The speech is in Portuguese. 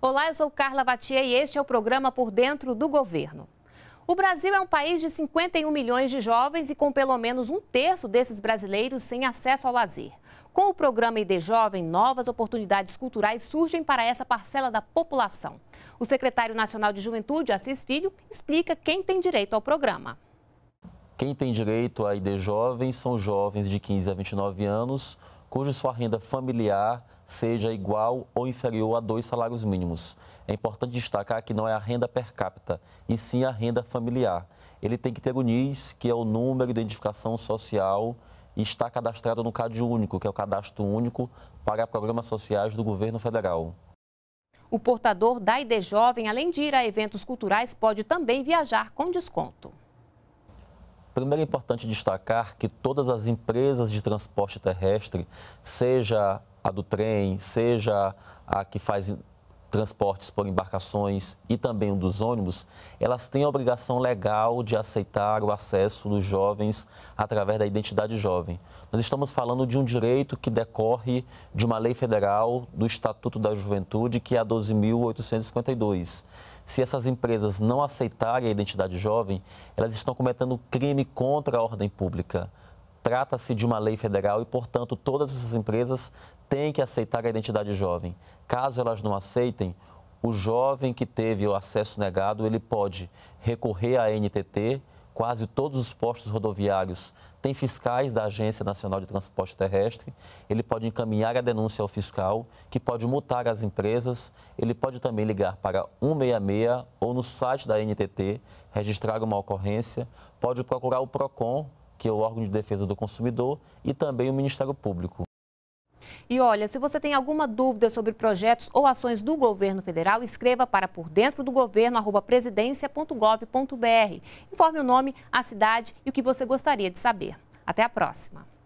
Olá, eu sou Carla Vatier e este é o programa Por Dentro do Governo. O Brasil é um país de 51 milhões de jovens e com pelo menos um terço desses brasileiros sem acesso ao lazer. Com o programa ID Jovem, novas oportunidades culturais surgem para essa parcela da população. O secretário nacional de Juventude, Assis Filho, explica quem tem direito ao programa. Quem tem direito a ID Jovem são jovens de 15 a 29 anos, cuja sua renda familiar seja igual ou inferior a dois salários mínimos. É importante destacar que não é a renda per capita, e sim a renda familiar. Ele tem que ter o NIS, que é o número de identificação social, e está cadastrado no CAD único, que é o cadastro único para programas sociais do governo federal. O portador da ID Jovem, além de ir a eventos culturais, pode também viajar com desconto. Primeiro é importante destacar que todas as empresas de transporte terrestre, seja a do trem, seja a que faz transportes por embarcações e também o dos ônibus, elas têm a obrigação legal de aceitar o acesso dos jovens através da identidade jovem. Nós estamos falando de um direito que decorre de uma lei federal do Estatuto da Juventude, que é a 12.852. Se essas empresas não aceitarem a identidade jovem, elas estão cometendo crime contra a ordem pública. Trata-se de uma lei federal e, portanto, todas essas empresas têm que aceitar a identidade jovem. Caso elas não aceitem, o jovem que teve o acesso negado, ele pode recorrer à NTT, quase todos os postos rodoviários têm fiscais da Agência Nacional de Transporte Terrestre, ele pode encaminhar a denúncia ao fiscal, que pode multar as empresas, ele pode também ligar para 166 ou no site da NTT, registrar uma ocorrência, pode procurar o PROCON, que é o órgão de defesa do consumidor, e também o Ministério Público. E olha, se você tem alguma dúvida sobre projetos ou ações do governo federal, escreva para por dentro do governo Informe o nome, a cidade e o que você gostaria de saber. Até a próxima.